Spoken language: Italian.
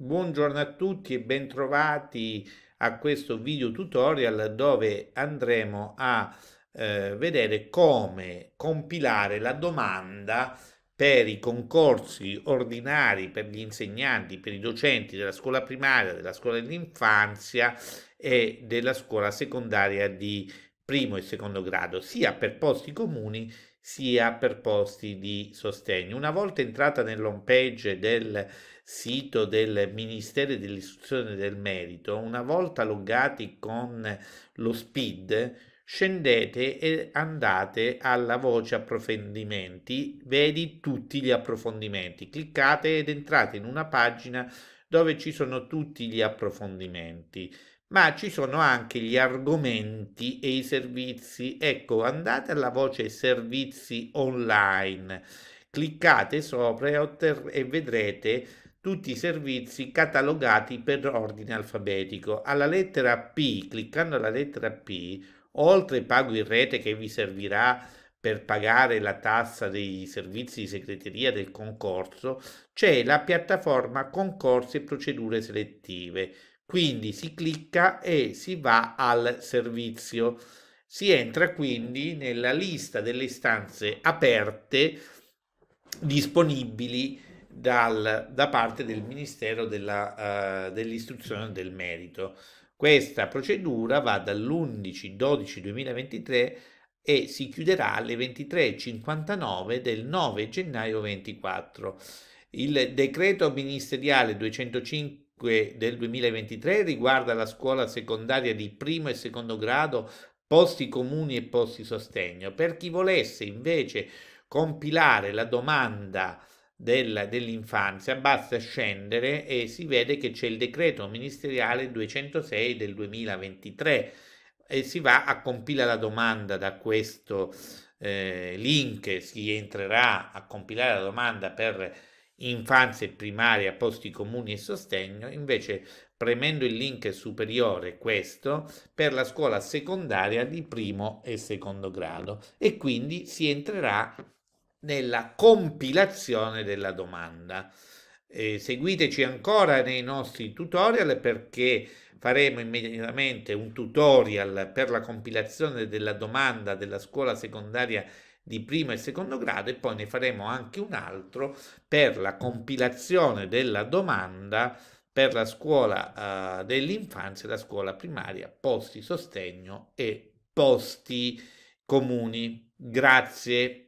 Buongiorno a tutti e bentrovati a questo video tutorial dove andremo a eh, vedere come compilare la domanda per i concorsi ordinari per gli insegnanti, per i docenti della scuola primaria, della scuola dell'infanzia e della scuola secondaria di primo e secondo grado, sia per posti comuni sia per posti di sostegno. Una volta entrata nell'home page del sito del Ministero dell'Istruzione del Merito, una volta loggati con lo SPID, scendete e andate alla voce approfondimenti, vedi tutti gli approfondimenti, cliccate ed entrate in una pagina dove ci sono tutti gli approfondimenti ma ci sono anche gli argomenti e i servizi. Ecco, andate alla voce servizi online, cliccate sopra e, otter- e vedrete tutti i servizi catalogati per ordine alfabetico. Alla lettera P, cliccando alla lettera P, oltre pago in rete che vi servirà per pagare la tassa dei servizi di segreteria del concorso, c'è la piattaforma concorsi e procedure selettive. Quindi si clicca e si va al servizio. Si entra quindi nella lista delle istanze aperte disponibili dal, da parte del Ministero della, uh, dell'Istruzione del Merito. Questa procedura va dall'11-12-2023 e si chiuderà alle 23.59 del 9 gennaio 24. Il decreto ministeriale 205 del 2023 riguarda la scuola secondaria di primo e secondo grado, posti comuni e posti sostegno. Per chi volesse invece compilare la domanda della, dell'infanzia, basta scendere e si vede che c'è il decreto ministeriale 206 del 2023 e si va a compilare la domanda da questo eh, link, si entrerà a compilare la domanda per infanzia e primaria, posti comuni e sostegno, invece premendo il link superiore, questo, per la scuola secondaria di primo e secondo grado e quindi si entrerà nella compilazione della domanda. Eh, seguiteci ancora nei nostri tutorial perché faremo immediatamente un tutorial per la compilazione della domanda della scuola secondaria di primo e secondo grado e poi ne faremo anche un altro per la compilazione della domanda per la scuola eh, dell'infanzia, la scuola primaria, posti sostegno e posti comuni. Grazie.